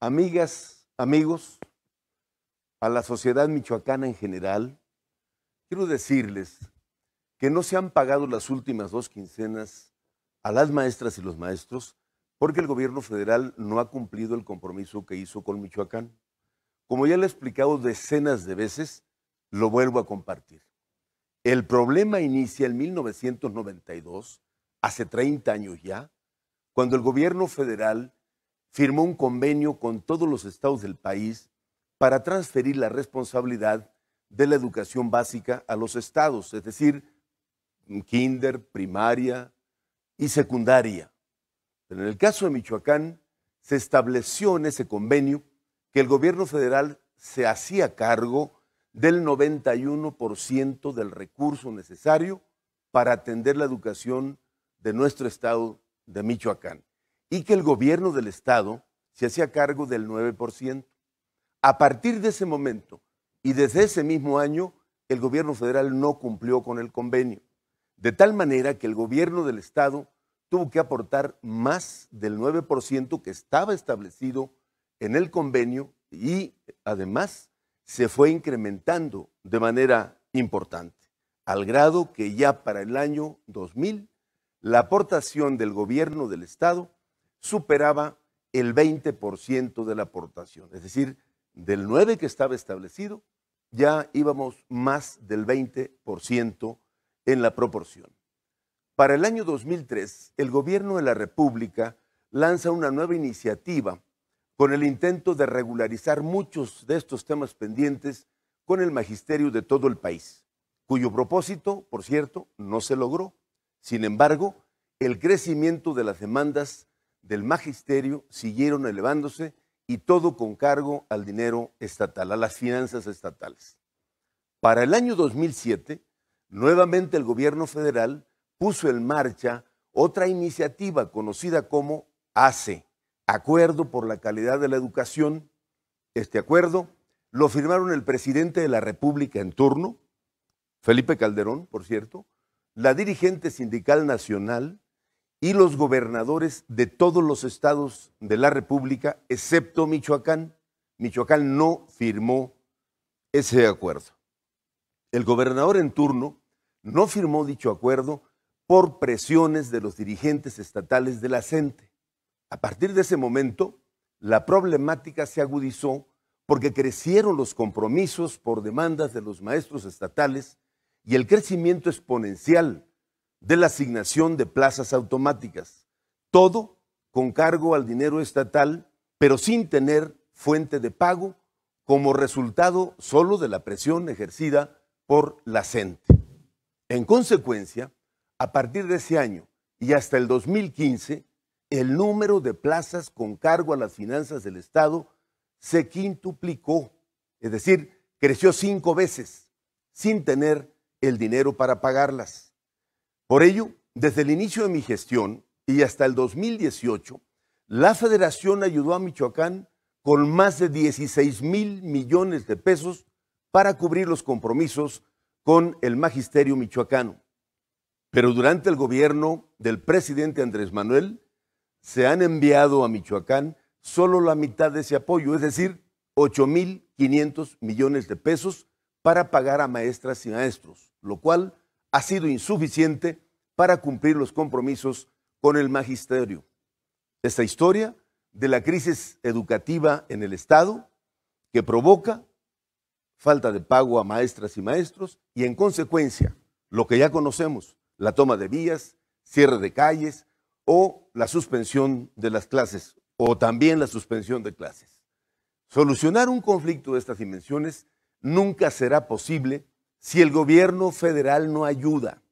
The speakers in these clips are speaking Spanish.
amigas, amigos, a la sociedad michoacana en general, quiero decirles que no se han pagado las últimas dos quincenas a las maestras y los maestros porque el gobierno federal no ha cumplido el compromiso que hizo con Michoacán. Como ya le he explicado decenas de veces, lo vuelvo a compartir. El problema inicia en 1992, hace 30 años ya, cuando el gobierno federal firmó un convenio con todos los estados del país para transferir la responsabilidad de la educación básica a los estados, es decir, kinder, primaria y secundaria. Pero en el caso de Michoacán, se estableció en ese convenio que el gobierno federal se hacía cargo del 91% del recurso necesario para atender la educación de nuestro estado de Michoacán y que el gobierno del Estado se hacía cargo del 9%. A partir de ese momento y desde ese mismo año, el gobierno federal no cumplió con el convenio, de tal manera que el gobierno del Estado tuvo que aportar más del 9% que estaba establecido en el convenio y además se fue incrementando de manera importante, al grado que ya para el año 2000 la aportación del gobierno del Estado superaba el 20% de la aportación. Es decir, del 9 que estaba establecido, ya íbamos más del 20% en la proporción. Para el año 2003, el gobierno de la República lanza una nueva iniciativa con el intento de regularizar muchos de estos temas pendientes con el magisterio de todo el país, cuyo propósito, por cierto, no se logró. Sin embargo, el crecimiento de las demandas del magisterio siguieron elevándose y todo con cargo al dinero estatal, a las finanzas estatales. Para el año 2007, nuevamente el gobierno federal puso en marcha otra iniciativa conocida como ACE, Acuerdo por la Calidad de la Educación. Este acuerdo lo firmaron el presidente de la República en turno, Felipe Calderón, por cierto, la dirigente sindical nacional, y los gobernadores de todos los estados de la República, excepto Michoacán. Michoacán no firmó ese acuerdo. El gobernador en turno no firmó dicho acuerdo por presiones de los dirigentes estatales de la CENTE. A partir de ese momento, la problemática se agudizó porque crecieron los compromisos por demandas de los maestros estatales y el crecimiento exponencial de la asignación de plazas automáticas, todo con cargo al dinero estatal, pero sin tener fuente de pago como resultado solo de la presión ejercida por la CENTE. En consecuencia, a partir de ese año y hasta el 2015, el número de plazas con cargo a las finanzas del Estado se quintuplicó, es decir, creció cinco veces sin tener el dinero para pagarlas. Por ello, desde el inicio de mi gestión y hasta el 2018, la federación ayudó a Michoacán con más de 16 mil millones de pesos para cubrir los compromisos con el magisterio michoacano. Pero durante el gobierno del presidente Andrés Manuel, se han enviado a Michoacán solo la mitad de ese apoyo, es decir, 8.500 millones de pesos para pagar a maestras y maestros, lo cual ha sido insuficiente para cumplir los compromisos con el magisterio. Esta historia de la crisis educativa en el Estado que provoca falta de pago a maestras y maestros y en consecuencia lo que ya conocemos, la toma de vías, cierre de calles o la suspensión de las clases o también la suspensión de clases. Solucionar un conflicto de estas dimensiones nunca será posible si el gobierno federal no ayuda,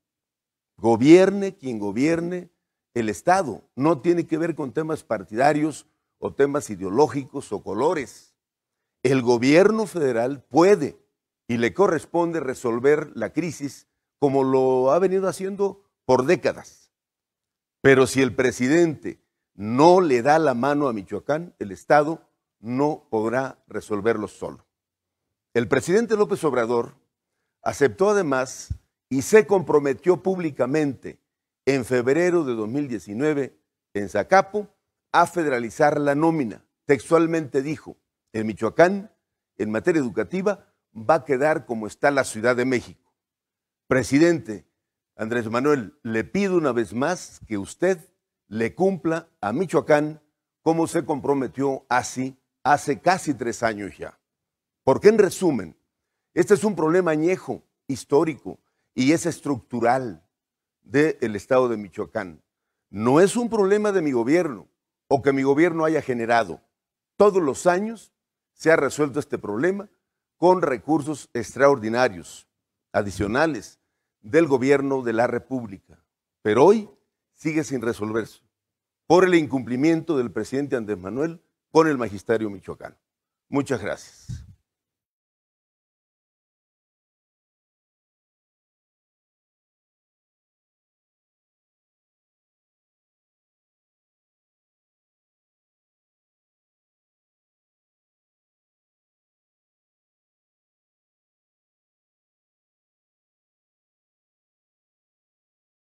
gobierne quien gobierne el Estado, no tiene que ver con temas partidarios o temas ideológicos o colores. El gobierno federal puede y le corresponde resolver la crisis como lo ha venido haciendo por décadas. Pero si el presidente no le da la mano a Michoacán, el Estado no podrá resolverlo solo. El presidente López Obrador Aceptó además y se comprometió públicamente en febrero de 2019 en Zacapo a federalizar la nómina. Textualmente dijo, en Michoacán, en materia educativa, va a quedar como está la Ciudad de México. Presidente Andrés Manuel, le pido una vez más que usted le cumpla a Michoacán como se comprometió así hace casi tres años ya. Porque en resumen, este es un problema añejo, histórico, y es estructural del Estado de Michoacán. No es un problema de mi gobierno o que mi gobierno haya generado. Todos los años se ha resuelto este problema con recursos extraordinarios, adicionales, del gobierno de la República. Pero hoy sigue sin resolverse por el incumplimiento del presidente Andrés Manuel con el magisterio michoacano. Muchas gracias.